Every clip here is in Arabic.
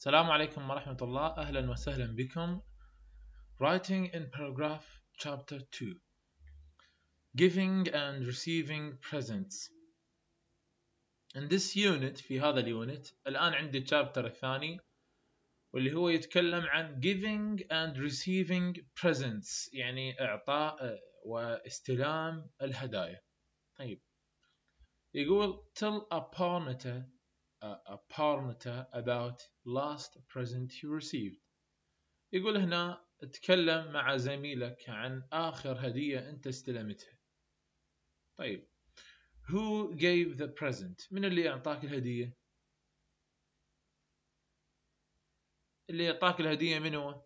السلام عليكم ورحمة الله أهلا وسهلا بكم Writing in Paragraph Chapter 2 Giving and Receiving Presents In this unit في هذا اليونت الآن عندي chapter الثاني واللي هو يتكلم عن giving and receiving presents يعني إعطاء واستلام الهدايا طيب يقول till upon a Parnata about last present you received يقول هنا تكلم مع زميلك عن آخر هدية أنت استلمتها طيب Who gave the present من اللي أعطاك الهدية اللي أعطاك الهدية من هو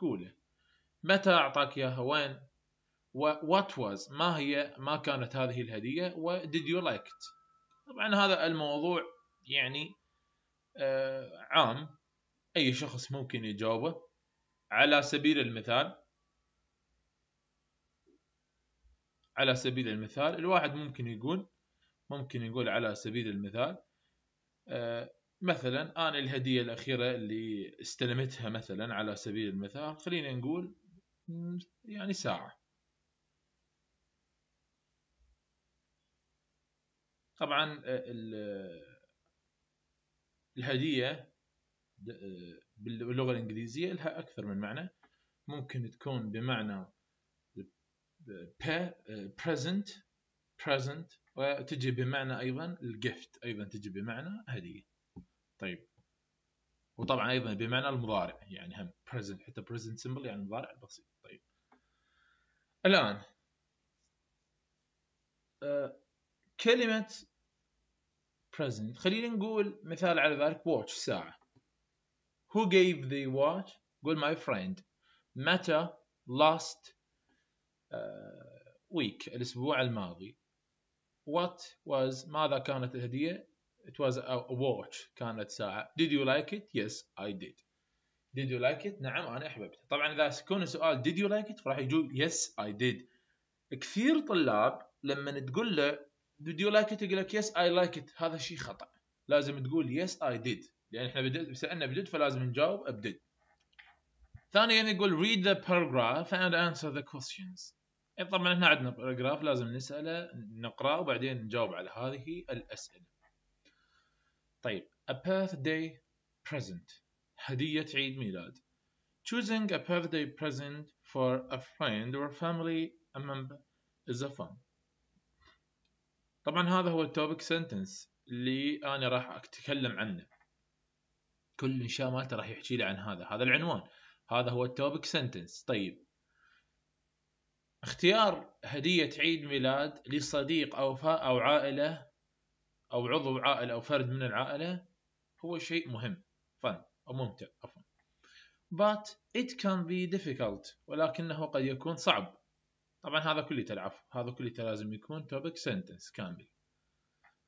قوله متى أعطاك إياها وين و what was ما هي ما كانت هذه الهدية و did you like it طبعا هذا الموضوع يعني آه، عام اي شخص ممكن يجاوبه على سبيل المثال على سبيل المثال الواحد ممكن يقول ممكن يقول على سبيل المثال آه، مثلا انا الهديه الاخيره اللي استلمتها مثلا على سبيل المثال خلينا نقول يعني ساعه طبعا آه، الهدية آه، باللغة الإنجليزية لها أكثر من معنى ممكن تكون بمعنى آه، present present وتجي بمعنى أيضا الجفت أيضا تجي بمعنى هدية طيب وطبعا أيضا بمعنى المضارع يعني هم present حتى present symbol يعني مضارع بسيط طيب الآن كلمة present خلينا نقول مثال على ذلك watch ساعة who gave the watch قول my friend متى last uh, week الأسبوع الماضي what was ماذا كانت الهدية it was a watch كانت ساعة did you like it yes I did did you like it نعم أنا أحببته طبعا إذا سكون السؤال did you like it راح يجوب yes I did كثير طلاب لما تقول له did you like it يقول لك yes I like it هذا شيء خطا لازم تقول yes I did لان احنا بدد سالنا بدد فلازم نجاوب بدد ثانيا يقول read the paragraph and answer the questions طبعا احنا عندنا paragraph لازم نساله نقراه وبعدين نجاوب على هذه الاسئله طيب a birthday present هديه عيد ميلاد choosing a birthday present for a friend or family member is a fun طبعا هذا هو التوبك سنتنس اللي انا راح اتكلم عنه كل انشاء مالته راح يحكي لي عن هذا هذا العنوان هذا هو التوبك سنتنس طيب اختيار هدية عيد ميلاد لصديق أو فا أو عائلة أو عضو عائلة أو فرد من العائلة هو شيء مهم فن أو ممتع عفوا but it can be difficult ولكنه قد يكون صعب طبعا هذا كليته العفو هذا كليته لازم يكون توبك سنتنس كامل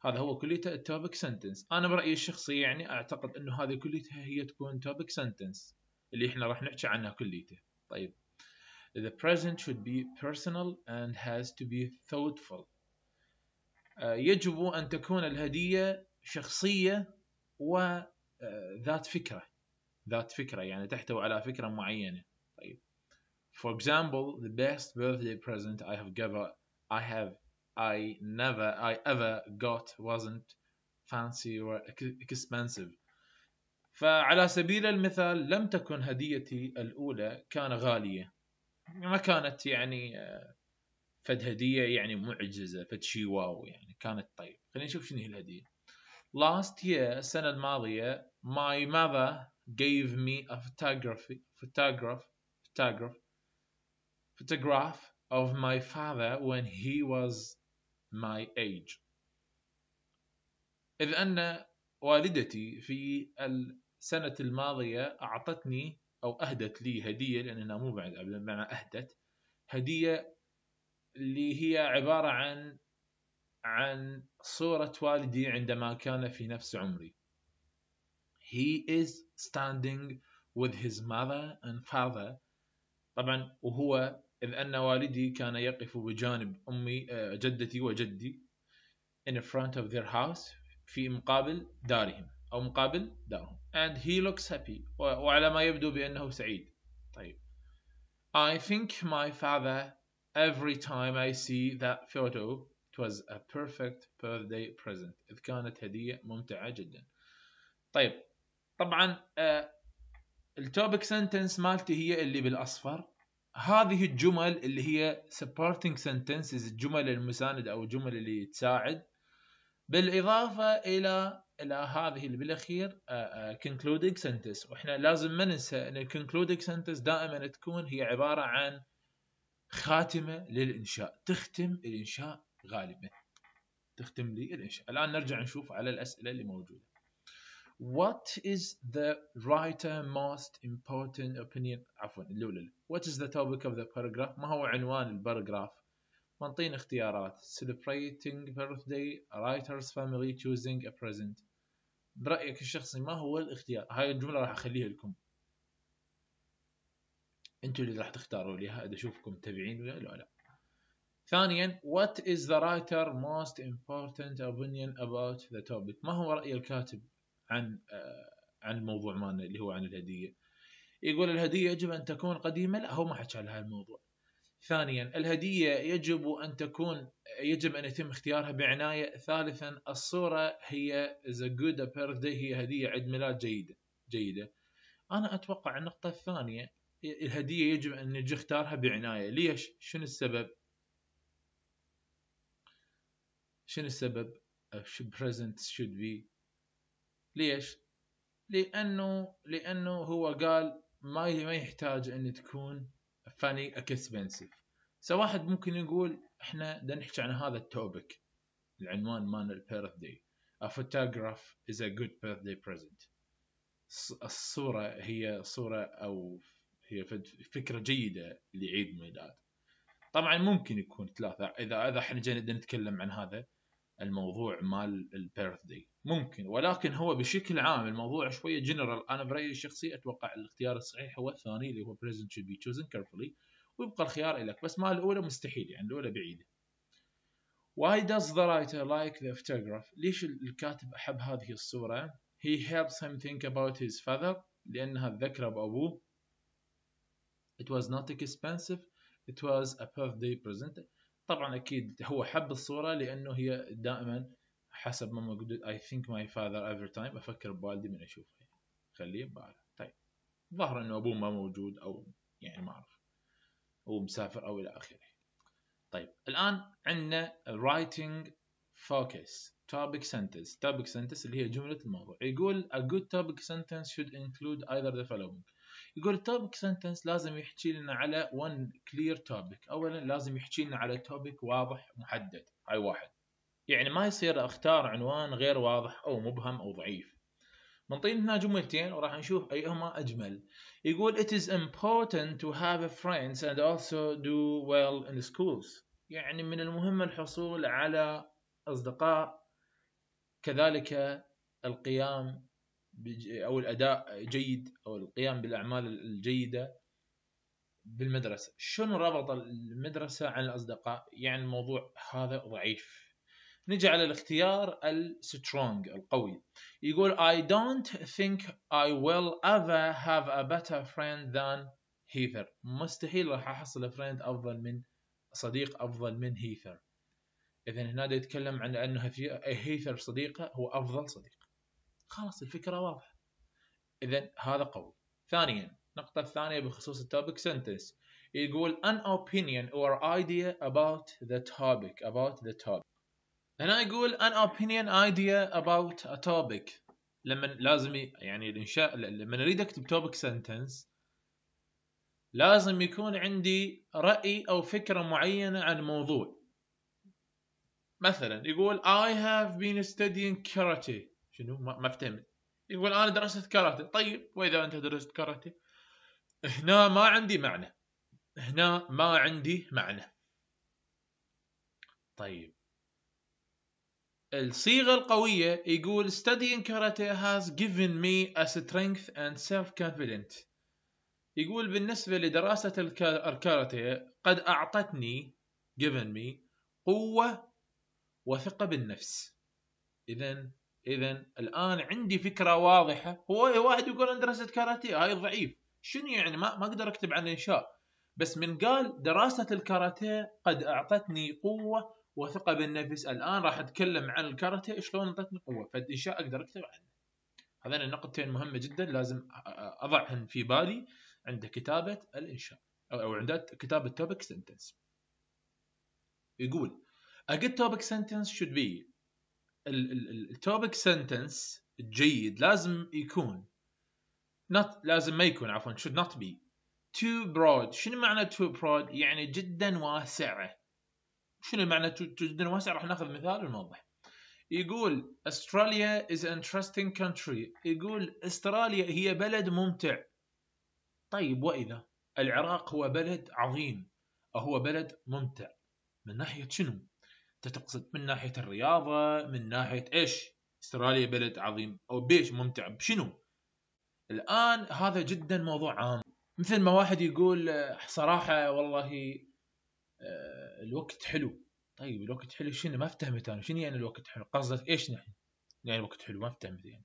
هذا هو كليته التوبك سنتنس انا برايي الشخصي يعني اعتقد انه هذه كليتها هي تكون توبك سنتنس اللي احنا راح نحكي عنها كليته طيب The present should be personal and has to be thoughtful. آه، يجب أن تكون الهدية شخصية وذات آه، فكرة ذات فكرة يعني تحتوي على فكرة معينة For example, the best birthday present I have given, I have, I never, I ever got wasn't fancy or expensive. فعلى سبيل المثال لم تكن هديتي الأولى كان غالية ما كانت يعني فد هدية يعني معجزة فد شي واو يعني كانت طيب خلينا نشوف شنو هي الهدية last year السنة الماضية my mother gave me a photography photograph photograph photograph of my father when he was my age إذ أن والدتي في السنة الماضية أعطتني أو أهدت لي هدية لأنها مو بعد بمعنى أهدت هدية اللي هي عبارة عن عن صورة والدي عندما كان في نفس عمري. He is standing with his mother and father. طبعا وهو إذ أن والدي كان يقف بجانب أمي آه، جدتي وجدي in front of their house في مقابل دارهم أو مقابل دارهم and he looks happy وعلى ما يبدو بأنه سعيد طيب I think my father every time I see that photo it was a perfect birthday present إذ كانت هدية ممتعة جدا طيب طبعا آه، التوبك سنتنس مالتي هي اللي بالاصفر هذه الجمل اللي هي supporting sentences الجمل المساندة أو الجمل اللي تساعد بالإضافة إلى إلى هذه اللي بالأخير آه، آه، concluding sentence وإحنا لازم ما ننسى أن concluding sentence دائما تكون هي عبارة عن خاتمة للإنشاء تختم الإنشاء غالبا تختم لي الإنشاء الآن نرجع نشوف على الأسئلة اللي موجودة What is the writer most important opinion عفوا الأولى What is the topic of the paragraph ما هو عنوان الباراجراف منطين اختيارات celebrating birthday writer's family choosing a present برأيك الشخصي ما هو الاختيار هاي الجملة راح أخليها لكم انتوا اللي راح تختاروا ليها اذا اشوفكم متابعين ولا لا, لا. ثانيا what is the writer most important opinion about the topic ما هو رأي الكاتب عن آه، عن موضوع مالنا اللي هو عن الهديه يقول الهديه يجب ان تكون قديمه لا هو ما حكى على هذا الموضوع ثانيا الهديه يجب ان تكون يجب ان يتم اختيارها بعنايه ثالثا الصوره هي ذا جود بيرثدي هي هديه عيد ميلاد جيده جيده انا اتوقع النقطه الثانيه الهديه يجب ان نجي اختارها بعنايه ليش شنو السبب شنو السبب شو present should be ليش؟ لانه لانه هو قال ما ما يحتاج ان تكون فاني اكسبنسيف سواحد ممكن يقول احنا بدنا نحكي عن هذا التوبك العنوان مال البيرث داي A photograph is a good birthday present الصورة هي صورة أو هي فكرة جيدة لعيد ميلاد طبعا ممكن يكون ثلاثة إذا إذا احنا جينا نتكلم عن هذا الموضوع مال البيرث دي ممكن ولكن هو بشكل عام الموضوع شويه جنرال انا برايي الشخصي اتوقع الاختيار الصحيح هو الثاني اللي هو present should be chosen carefully ويبقى الخيار لك بس مال الاولى مستحيل يعني الاولى بعيده Why does the writer like the photograph? ليش الكاتب أحب هذه الصورة؟ He helps him think about his father لأنها تذكره بأبوه. It was not expensive. It was a birthday present. طبعا اكيد هو حب الصوره لانه هي دائما حسب ما موجود اي ثينك ماي فاذر افري تايم افكر بوالدي من اشوفه خليه بباله طيب ظهر انه ابوه ما موجود او يعني ما اعرف ومسافر او الى اخره طيب الان عندنا الرايتنج فوكس topic sentence topic sentence اللي هي جملة الموضوع يقول a good topic sentence should include either the following يقول التوبك سنتنس لازم يحكي لنا على one clear topic اولا لازم يحكي لنا على توبك واضح محدد هاي واحد يعني ما يصير اختار عنوان غير واضح او مبهم او ضعيف منطين هنا جملتين وراح نشوف ايهما اجمل يقول it is important to have friends and also do well in schools يعني من المهم الحصول على اصدقاء كذلك القيام او الاداء جيد او القيام بالاعمال الجيده بالمدرسه شنو ربط المدرسه عن الاصدقاء يعني الموضوع هذا ضعيف نجي على الاختيار السترونج القوي يقول I don't think I will ever have a better friend than Heather مستحيل راح احصل فريند افضل من صديق افضل من هيثر اذا هنا يتكلم عن انه هيثر صديقه هو افضل صديق خلاص الفكره واضحه اذا هذا قول ثانيا النقطه الثانيه بخصوص التوبك سنتنس يقول an opinion or idea about the topic about the topic هنا يقول an opinion idea about a topic لما لازم يعني الانشاء لما اريد اكتب topic sentence لازم يكون عندي رأي أو فكرة معينة عن موضوع مثلا يقول I have been studying karate شنو ما, فهمت يقول انا درست كاراتيه طيب واذا انت درست كاراتيه هنا ما عندي معنى هنا ما عندي معنى طيب الصيغة القوية يقول studying karate has given me a strength and self-confidence يقول بالنسبة لدراسة الكاراتيه قد أعطتني given me قوة وثقة بالنفس إذا اذا الان عندي فكره واضحه هو واحد يقول انا درست كاراتيه هاي ضعيف شنو يعني ما, ما اقدر اكتب عن انشاء بس من قال دراسه الكاراتيه قد اعطتني قوه وثقه بالنفس الان راح اتكلم عن الكاراتيه شلون اعطتني قوه فالانشاء اقدر اكتب عنه هذين النقطتين مهمه جدا لازم اضعهن في بالي عند كتابه الانشاء او عند كتابه توبك سنتنس يقول A good topic sentence should be التوبك سنتنس الجيد لازم يكون not لازم ما يكون عفوا should not be too broad شنو معنى too broad يعني جدا واسعه شنو معنى جدا واسع راح ناخذ مثال ونوضح يقول استراليا is an interesting country يقول استراليا هي بلد ممتع طيب واذا العراق هو بلد عظيم هو بلد ممتع من ناحيه شنو انت تقصد من ناحيه الرياضه من ناحيه ايش استراليا بلد عظيم او بيش ممتع بشنو الان هذا جدا موضوع عام مثل ما واحد يقول آه، صراحه والله آه، الوقت حلو طيب الوقت حلو شنو ما فهمت انا شنو يعني الوقت حلو قصدك ايش نحن يعني الوقت حلو ما فهمت يعني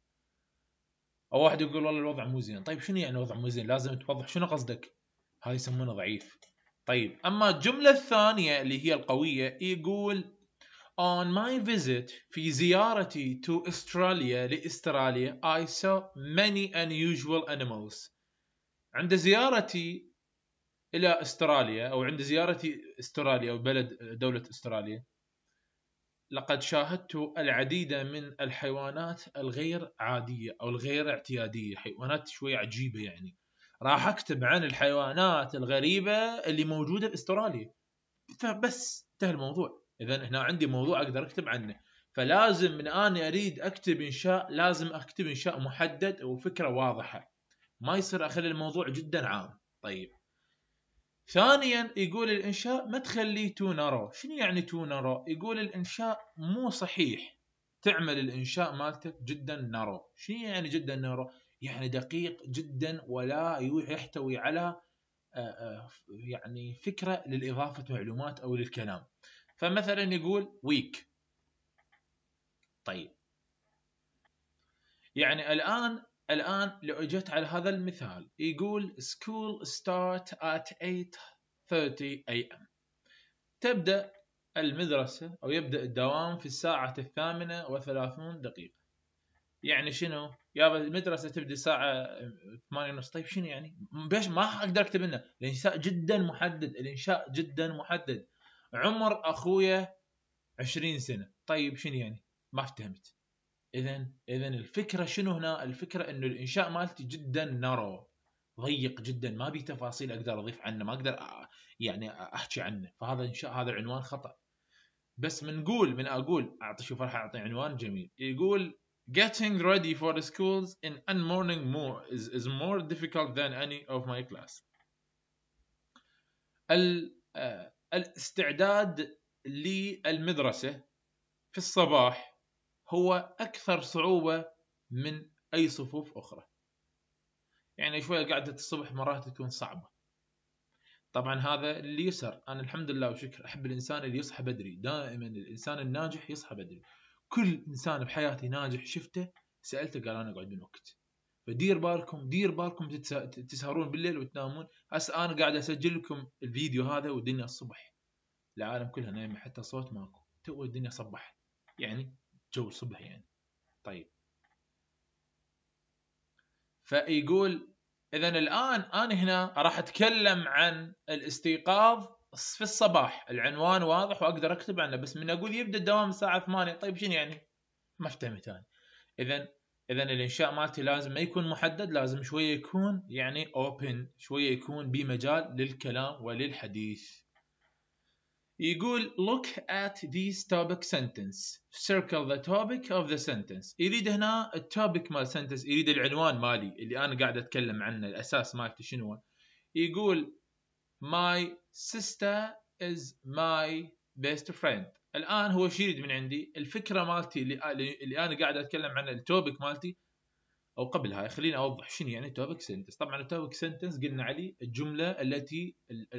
او واحد يقول والله الوضع مو زين طيب شنو يعني الوضع مو زين لازم توضح شنو قصدك هذا يسمونه ضعيف طيب اما الجمله الثانيه اللي هي القويه يقول On my visit في زيارتي to Australia لأستراليا I saw many unusual animals عند زيارتي إلى أستراليا أو عند زيارتي أستراليا أو بلد دولة أستراليا لقد شاهدت العديد من الحيوانات الغير عادية أو الغير اعتيادية حيوانات شوي عجيبة يعني راح أكتب عن الحيوانات الغريبة اللي موجودة بأستراليا فبس انتهى الموضوع اذا هنا عندي موضوع اقدر اكتب عنه فلازم من اني اريد اكتب انشاء لازم اكتب انشاء محدد وفكره واضحه ما يصير اخلي الموضوع جدا عام طيب ثانيا يقول الانشاء ما تخليه تو نارو شنو يعني تو نارو يقول الانشاء مو صحيح تعمل الانشاء مالتك جدا نارو شنو يعني جدا نارو يعني دقيق جدا ولا يحتوي على آه، آه، يعني فكره للاضافه معلومات او للكلام فمثلا يقول ويك طيب يعني الآن الآن لو اجت على هذا المثال يقول school start at 8:30 am تبدأ المدرسة أو يبدأ الدوام في الساعة الثامنة وثلاثون دقيقة يعني شنو؟ يا المدرسة تبدأ الساعة ثمانية ونص طيب شنو يعني؟ ما أقدر أكتب لنا الإنشاء جدا محدد الإنشاء جدا محدد عمر اخويا 20 سنه طيب شنو يعني ما افتهمت اذا اذا الفكره شنو هنا الفكره انه الانشاء مالتي جدا نارو ضيق جدا ما بي تفاصيل اقدر اضيف عنه ما اقدر يعني احكي عنه فهذا انشاء هذا العنوان خطا بس من من اقول اعطي شوف راح اعطي عنوان جميل يقول Getting ready for the schools in an morning more is, is more difficult than any of my class. ال, آه، الاستعداد للمدرسة في الصباح هو أكثر صعوبة من أي صفوف أخرى يعني شوية قاعدة الصبح مرات تكون صعبة طبعا هذا اللي يسر أنا الحمد لله وشكر أحب الإنسان اللي يصحى بدري دائما الإنسان الناجح يصحى بدري كل إنسان بحياتي ناجح شفته سألته قال أنا أقعد من وقت فدير بالكم دير بالكم تسهرون بالليل وتنامون هسه انا قاعد اسجل لكم الفيديو هذا والدنيا الصبح العالم كلها نايمه حتى صوت ماكو تو الدنيا صبح يعني جو الصبح يعني طيب فيقول اذا الان انا هنا راح اتكلم عن الاستيقاظ في الصباح العنوان واضح واقدر اكتب عنه بس من اقول يبدا الدوام الساعه 8 طيب شنو يعني ما افتهمت انا اذا اذا الانشاء مالتي لازم ما يكون محدد لازم شويه يكون يعني اوبن شويه يكون بمجال للكلام وللحديث يقول look at these topic sentence circle the topic of the sentence يريد هنا التوبيك مال sentence يريد العنوان مالي اللي انا قاعد اتكلم عنه الاساس مالتي شنو يقول my sister is my best friend الان هو شو من عندي الفكره مالتي اللي, اللي انا قاعد اتكلم عنها التوبك مالتي او قبل خليني اوضح شنو يعني توبك سنتنس طبعا التوبك سنتنس قلنا عليه الجمله التي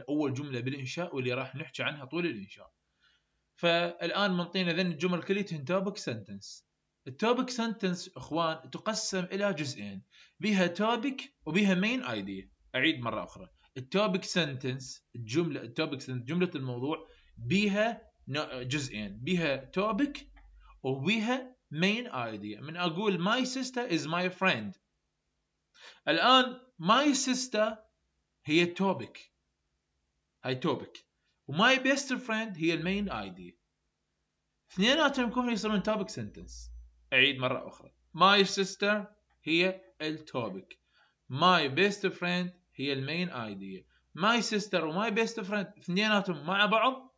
اول جمله بالانشاء واللي راح نحكي عنها طول الانشاء فالان منطينا ذن الجمل كليتهن توبك سنتنس التوبك سنتنس اخوان تقسم الى جزئين بها توبك وبها مين ايديا اعيد مره اخرى التوبك سنتنس الجمله التوبك سنتنس جمله الموضوع بها جزئين بها توبك وبها مين ايديا من اقول ماي سيستر از ماي فريند الان ماي سيستر هي توبك هاي توبك وماي بيست فريند هي المين ايديا اثنيناتهم يكونوا يصيرون توبك سنتنس اعيد مره اخرى ماي سيستر هي التوبك ماي بيست فريند هي المين ايديا ماي سيستر وماي بيست فريند اثنيناتهم مع بعض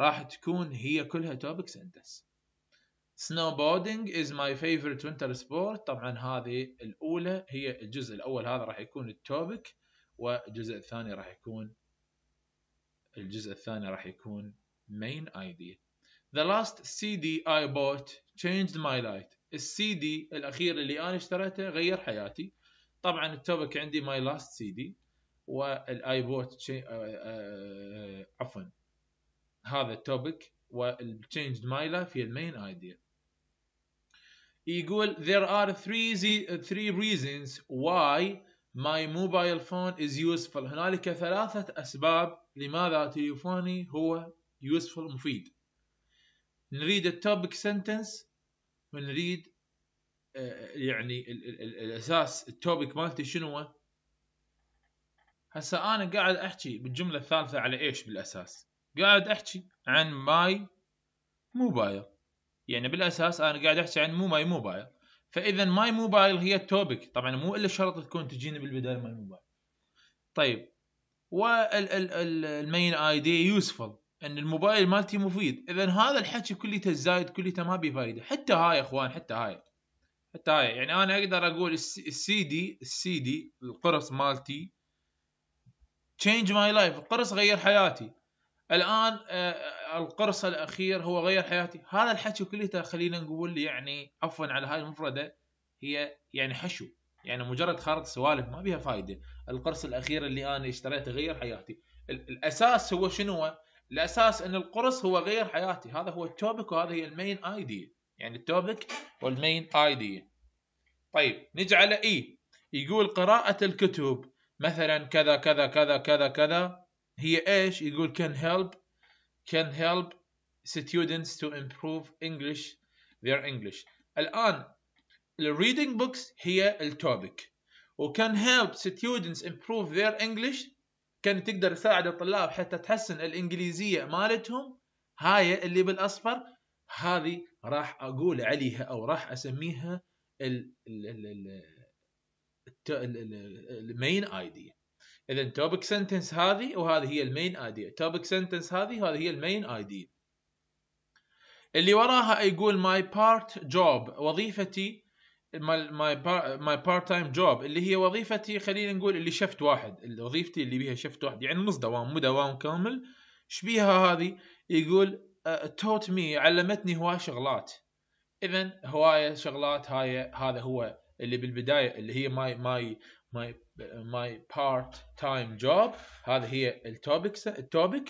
راح تكون هي كلها توبك انتس snowboarding از ماي favorite وينتر سبورت طبعا هذه الاولى هي الجزء الاول هذا راح يكون التوبك والجزء الثاني راح يكون الجزء الثاني راح يكون main idea The last CD I bought changed my life السي دي الاخير اللي انا اشتريته غير حياتي طبعا التوبك عندي ماي لاست سي دي والاي بوت عفوا هذا changed والتشينج مايله في المين ايديا يقول there are three, three reasons why my mobile phone is useful هنالك ثلاثة أسباب لماذا تليفوني هو useful مفيد نريد التوبك سنتنس ونريد آه، يعني الأساس التوبك مالتي شنو هو أنا قاعد أحكي بالجملة الثالثة على إيش بالأساس قاعد احكي عن ماي موبايل يعني بالاساس انا قاعد احكي عن مو ماي موبايل فاذا ماي موبايل هي التوبك طبعا مو الا شرط تكون تجيني بالبدايه ماي موبايل طيب والمين اي دي يوسفل ان الموبايل مالتي مفيد اذا هذا الحكي كليته الزايد كليته ما بي فايده حتى هاي يا اخوان حتى هاي حتى هاي يعني انا اقدر اقول السي دي السي دي القرص مالتي تشينج ماي لايف القرص غير حياتي الان آه، القرص الاخير هو غير حياتي هذا الحكي كلته خلينا نقول يعني عفوا على هاي المفرده هي يعني حشو يعني مجرد خارطه سوالف ما بيها فايده القرص الاخير اللي انا اشتريته غير حياتي الاساس هو شنو هو؟ الاساس ان القرص هو غير حياتي هذا هو التوبك وهذه هي المين ايدي يعني التوبك والمين ايدي طيب نجي على اي يقول قراءة الكتب مثلا كذا كذا كذا كذا كذا هي ايش يقول can help can help students to improve English their English الآن reading books هي التوبيك وكان help students improve their English كان تقدر تساعد الطلاب حتى تحسن الإنجليزية مالتهم هاي اللي بالأصفر هذه راح أقول عليها أو راح أسميها المين ايديا اذا توبك سنتنس هذه وهذه هي المين ايديا توبك سنتنس هذه وهذه هي المين ايديا اللي وراها يقول ماي بارت جوب وظيفتي ماي ماي بارت تايم جوب اللي هي وظيفتي خلينا نقول اللي شفت واحد وظيفتي اللي بيها شفت واحد يعني نص دوام مو دوام كامل شبيها هذه يقول توت آه، مي علمتني هواي شغلات اذا هوايه شغلات هاي هذا هو اللي بالبدايه اللي هي ماي ماي ماي my بارت تايم جوب هذه هي التوبكس التوبك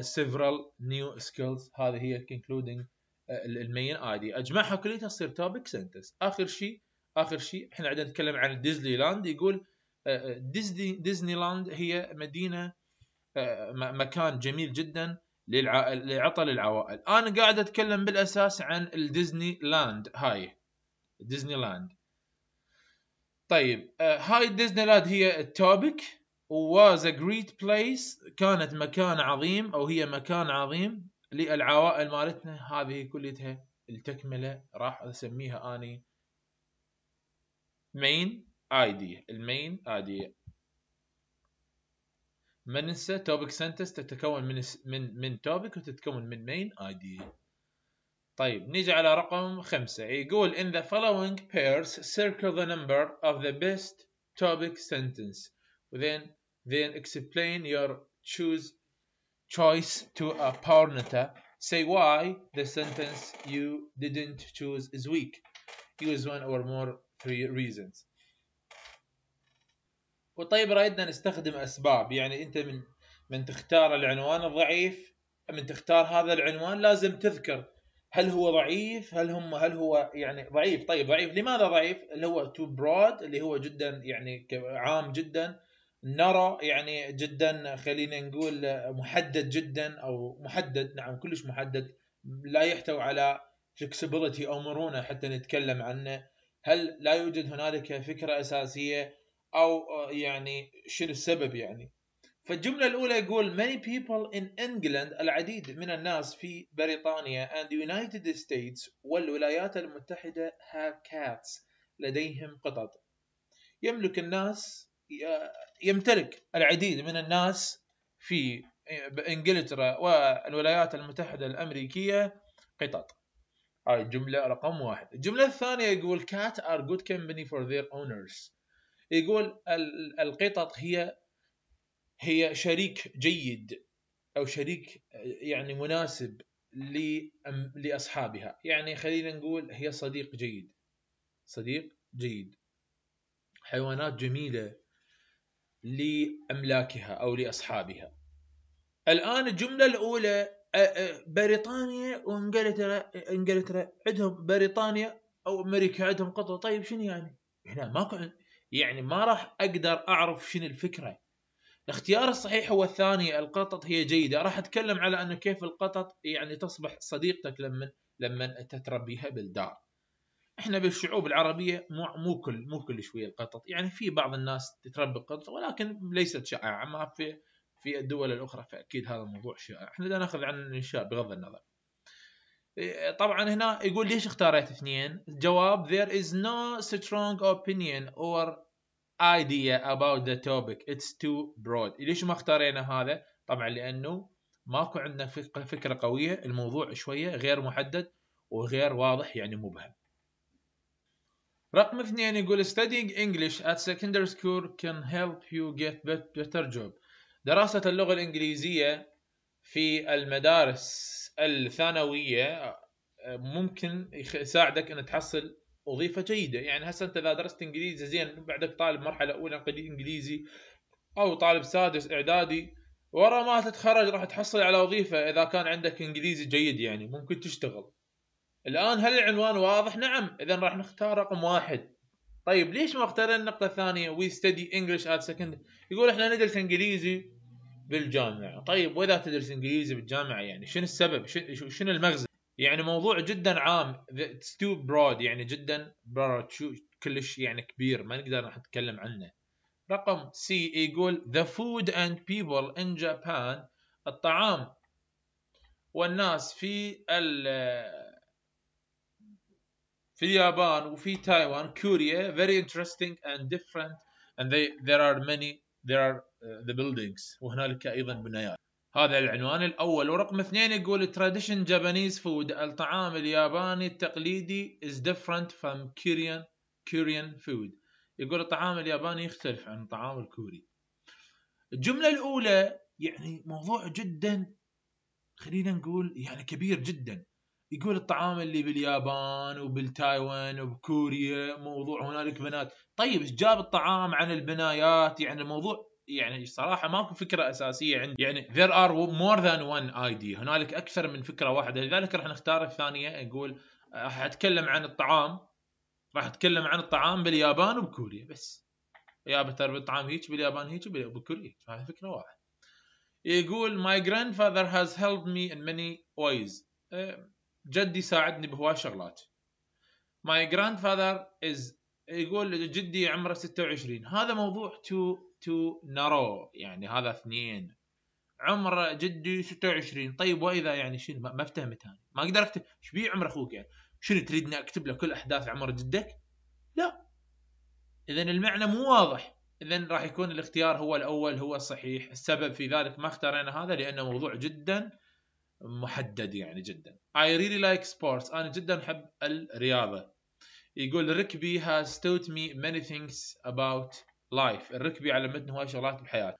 several نيو سكيلز هذه هي كونكلودينج المين اي دي اجمعها كلها تصير توبك سنتس اخر شيء اخر شيء احنا قاعدين نتكلم عن ديزني لاند يقول ديزني ديزني لاند هي مدينه آه، مكان جميل جدا للع... لعطل العوائل انا قاعد اتكلم بالاساس عن الديزني لاند هاي ديزني لاند طيب آه، هاي ديزني لاند هي التوبك وواز جريت بليس كانت مكان عظيم او هي مكان عظيم للعوائل مالتنا هذه كلتها التكمله راح اسميها اني مين ايديا المين ايديا ما ننسى توبك سنتس تتكون من من من توبك وتتكون من مين ايديا طيب نيجي على رقم خمسة يقول in the following pairs circle the number of the best topic sentence then then explain your choose choice to a partner say why the sentence you didn't choose is weak use one or more three reasons وطيب رايدنا نستخدم اسباب يعني انت من من تختار العنوان الضعيف من تختار هذا العنوان لازم تذكر هل هو ضعيف؟ هل هم هل هو يعني ضعيف؟ طيب ضعيف لماذا ضعيف؟ اللي هو تو براد اللي هو جدا يعني عام جدا نرى يعني جدا خلينا نقول محدد جدا او محدد نعم كلش محدد لا يحتوي على فلكسبيتي او مرونه حتى نتكلم عنه هل لا يوجد هنالك فكره اساسيه او يعني شنو السبب يعني فالجملة الأولى يقول many people in England العديد من الناس في بريطانيا and the United States والولايات المتحدة have cats لديهم قطط يملك الناس يمتلك العديد من الناس في انجلترا والولايات المتحدة الأمريكية قطط هاي الجملة رقم واحد الجملة الثانية يقول cats are good company for their owners يقول القطط هي هي شريك جيد او شريك يعني مناسب لاصحابها يعني خلينا نقول هي صديق جيد صديق جيد حيوانات جميله لاملاكها او لاصحابها الان الجمله الاولى بريطانيا وانجلترا انجلترا عندهم بريطانيا او امريكا عندهم قطر طيب شنو يعني؟ هنا ما يعني ما راح اقدر اعرف شنو الفكره الاختيار الصحيح هو الثاني القطط هي جيدة راح أتكلم على أنه كيف القطط يعني تصبح صديقتك لما لما تتربيها بالدار احنا بالشعوب العربية مو مو كل مو كل شوية القطط يعني في بعض الناس تتربي قطط ولكن ليست شائعة ما في في الدول الأخرى فأكيد هذا الموضوع شائع احنا بدنا ناخذ عن الإنشاء بغض النظر إيه، طبعا هنا يقول ليش اختاريت اثنين؟ الجواب there is no strong opinion or idea about the topic it's too broad ليش ما اختارينا هذا طبعا لانه ماكو عندنا فكره قويه الموضوع شويه غير محدد وغير واضح يعني مبهم رقم اثنين يقول studying English at secondary school can help you get better job دراسة اللغة الإنجليزية في المدارس الثانوية ممكن يساعدك أن تحصل وظيفه جيده يعني هسه انت اذا درست انجليزي زين بعدك طالب مرحله اولى انجليزي او طالب سادس اعدادي ورا ما تتخرج راح تحصل على وظيفه اذا كان عندك انجليزي جيد يعني ممكن تشتغل الان هل العنوان واضح نعم اذا راح نختار رقم واحد طيب ليش ما اخترنا النقطه الثانيه وي ستدي انجلش ات سكند يقول احنا ندرس انجليزي بالجامعه طيب واذا تدرس انجليزي بالجامعه يعني شنو السبب شنو المغزى يعني موضوع جدا عام اتس تو برود يعني جدا برود شو كلش يعني كبير ما نقدر نتكلم عنه رقم سي يقول the food and people in Japan الطعام والناس في ال في اليابان وفي تايوان كوريا very interesting and different and they there are many there are uh, the buildings وهنالك ايضا بنايات هذا العنوان الاول ورقم اثنين يقول تراديشن جابانيز فود الطعام الياباني التقليدي از ديفرنت فروم كوريان كوريان فود يقول الطعام الياباني يختلف عن الطعام الكوري الجملة الأولى يعني موضوع جدا خلينا نقول يعني كبير جدا يقول الطعام اللي باليابان وبالتايوان وبكوريا موضوع هنالك بنات طيب جاب الطعام عن البنايات يعني الموضوع يعني صراحه ماكو فكره اساسيه عندي يعني there are more than one idea هنالك اكثر من فكره واحده لذلك راح نختار الثانيه نقول آه، راح اتكلم عن الطعام راح اتكلم عن الطعام باليابان وبكوريا بس يا بتر بالطعام هيك باليابان هيك وبكوريا هذه فكره واحده يقول my grandfather has helped me in many ways آه، جدي ساعدني بهواي شغلات my grandfather is يقول جدي عمره 26 هذا موضوع تو تو نارو يعني هذا اثنين عمر جدي 26 طيب واذا يعني شنو ما, افتهمت انا ما اقدر اكتب ايش بيه عمر اخوك يعني شنو تريدني اكتب له كل احداث عمر جدك؟ لا اذا المعنى مو واضح اذا راح يكون الاختيار هو الاول هو الصحيح السبب في ذلك ما اختارينا هذا لانه موضوع جدا محدد يعني جدا I really like sports انا جدا احب الرياضه يقول ريكبي has taught me many things about لايف الركبي علمتني هواي شغلات بحياتي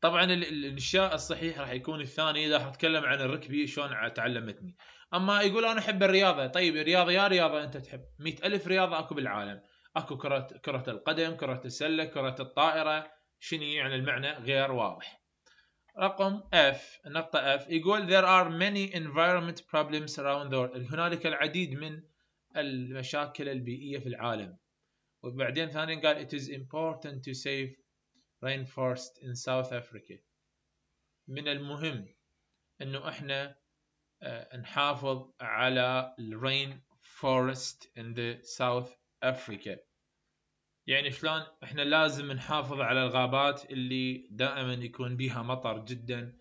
طبعا الانشاء الصحيح راح يكون الثاني اذا اتكلم عن الركبي شلون تعلمتني اما يقول انا احب الرياضه طيب الرياضه يا رياضه انت تحب مئة الف رياضه اكو بالعالم اكو كره كره القدم كره السله كره الطائره شنو يعني المعنى غير واضح رقم اف نقطة اف يقول there are many environment problems around the world هنالك العديد من المشاكل البيئيه في العالم وبعدين ثانيا قال it is important to save rainforest in South Africa من المهم انه احنا آه, نحافظ على الرين فورست in the South Africa يعني شلون احنا لازم نحافظ على الغابات اللي دائما يكون بيها مطر جدا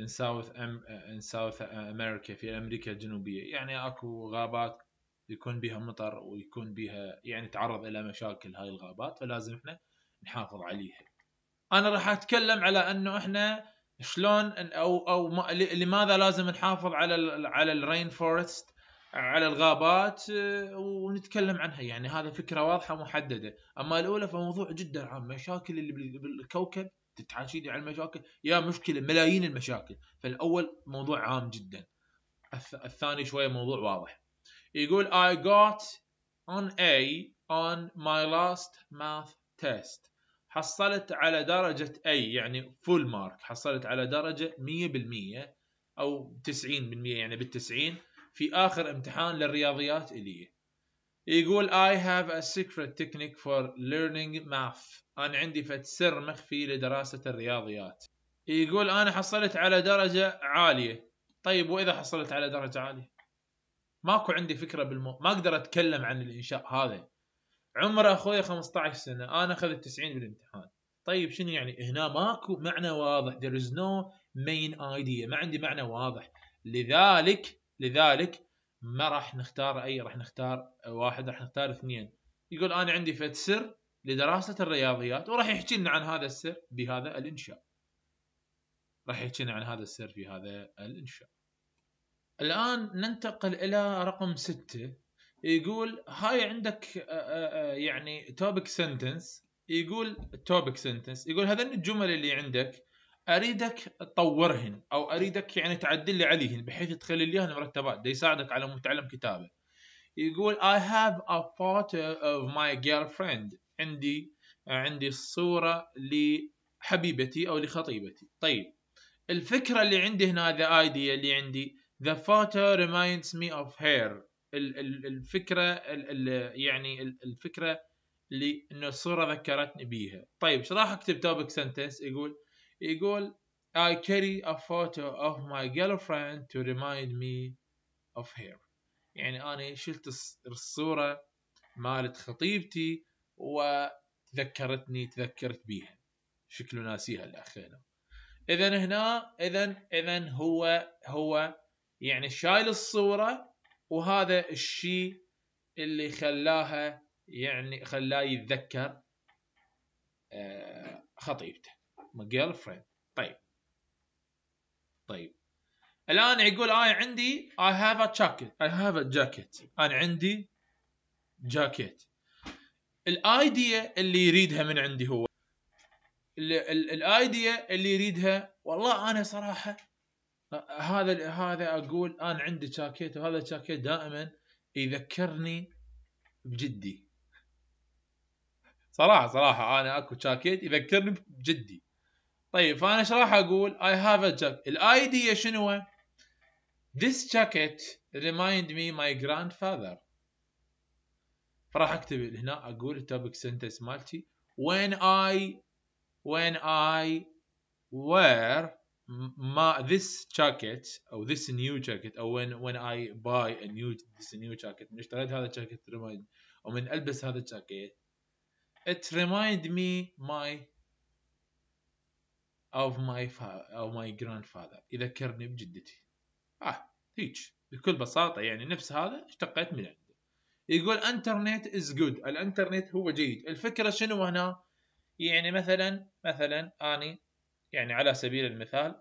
in South, آه, in South آه, America في امريكا الجنوبيه يعني اكو غابات يكون بها مطر ويكون بها يعني تعرض الى مشاكل هاي الغابات فلازم احنا نحافظ عليها. انا راح اتكلم على انه احنا شلون او او ما لماذا لازم نحافظ على الـ على الرين فورست على الغابات آه، ونتكلم عنها يعني هذا فكره واضحه محدده، اما الاولى فموضوع جدا عام مشاكل اللي بالكوكب تتحاشي لي على المشاكل يا مشكله ملايين المشاكل، فالاول موضوع عام جدا. الثاني شويه موضوع واضح. يقول I got an A on my last math test حصلت على درجة A يعني full mark حصلت على درجة 100% أو 90% يعني بالتسعين في آخر امتحان للرياضيات إلي يقول I have a secret technique for learning math أنا عندي فت سر مخفي لدراسة الرياضيات يقول أنا حصلت على درجة عالية طيب وإذا حصلت على درجة عالية ماكو عندي فكره بالمو... ما اقدر اتكلم عن الانشاء هذا عمر اخوي 15 سنه انا اخذت 90 بالامتحان طيب شنو يعني هنا ماكو معنى واضح there is no main idea ما عندي معنى واضح لذلك لذلك ما راح نختار اي راح نختار واحد راح نختار اثنين يقول انا عندي فد سر لدراسه الرياضيات وراح يحكي لنا عن هذا السر بهذا الانشاء راح يحكي لنا عن هذا السر في هذا الانشاء الآن ننتقل إلى رقم ستة يقول هاي عندك آه، آه، آه، يعني توبك سنتنس يقول توبك سنتنس يقول هذين الجمل اللي عندك اريدك تطورهن او اريدك يعني تعدل لي عليهن بحيث تخلي لي مرتبات دي يساعدك على متعلم كتابه يقول I have a photo of my girlfriend عندي عندي صورة لحبيبتي او لخطيبتي طيب الفكرة اللي عندي هنا ذا idea اللي عندي The photo reminds me of her الفكرة ال ال يعني الفكرة اللي انه الصورة ذكرتني بيها طيب ايش راح اكتب توبك سنتنس يقول يقول I carry a photo of my girlfriend to remind me of her يعني انا شلت الصورة مالت خطيبتي وتذكرتني تذكرت بيها شكله ناسيها الاخيره اذا هنا اذا اذا هو هو يعني شايل الصوره وهذا الشيء اللي خلاها يعني خلاه يتذكر آه، خطيبته جيرل فريند طيب طيب الان يقول انا آه، عندي I have a jacket I have a jacket انا عندي جاكيت الايديا اللي يريدها من عندي هو الايديا اللي يريدها والله انا صراحه هذا هذا اقول انا عندي جاكيت وهذا الجاكيت دائما يذكرني بجدي صراحه صراحه انا اكو جاكيت يذكرني بجدي طيب فانا ايش راح اقول اي هاف ا جاكيت الايديا شنو This jacket remind me my grandfather فراح اكتب هنا اقول التوبك سنتس مالتي when I when I wear ما this jacket او this new jacket او when when I buy a new this new jacket من اشتريت هذا الجاكيت ريمايند او من البس هذا الجاكيت it remind me my of my of my grandfather يذكرني بجدتي اه ah, هيج بكل بساطه يعني نفس هذا اشتقيت من عنده يقول انترنت از جود الانترنت هو جيد الفكره شنو هنا يعني مثلا مثلا اني يعني على سبيل المثال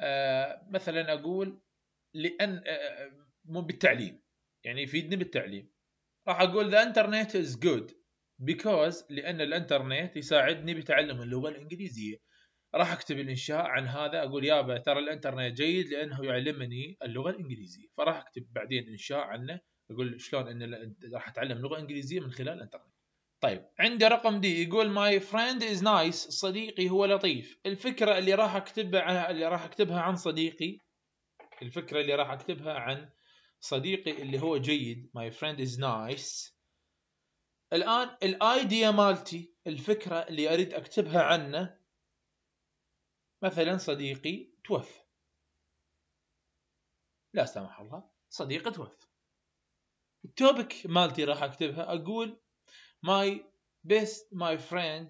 آه، مثلا أقول لأن آه، آه، مو بالتعليم يعني يفيدني بالتعليم راح أقول ذا انترنت از جود بيكوز لأن الإنترنت يساعدني بتعلم اللغة الإنجليزية راح اكتب الانشاء عن هذا اقول يابا ترى الانترنت جيد لانه يعلمني اللغه الانجليزيه فراح اكتب بعدين انشاء عنه اقول شلون ان راح اتعلم لغه انجليزيه من خلال الانترنت طيب عندي رقم دي يقول ماي فريند از نايس صديقي هو لطيف الفكره اللي راح اكتبها اللي راح اكتبها عن صديقي الفكره اللي راح اكتبها عن صديقي اللي هو جيد ماي فريند از نايس الان الايديا مالتي الفكره اللي اريد اكتبها عنه مثلا صديقي توفى لا سمح الله صديقي توفى التوبك مالتي راح اكتبها اقول My best my friend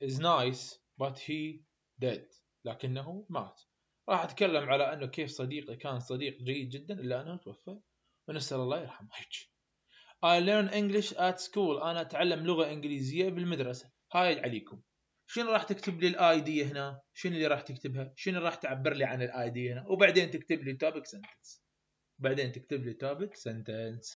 is nice but he dead لكنه مات راح اتكلم على انه كيف صديقي كان صديق جيد جدا الا انه توفى ونسال الله يرحمه هيك I learn English at school انا اتعلم لغه انجليزيه بالمدرسه هاي عليكم شنو راح تكتب لي الاي دي هنا شنو اللي راح تكتبها شنو راح تعبر لي عن الاي دي هنا وبعدين تكتب لي topic sentence بعدين تكتب لي topic sentence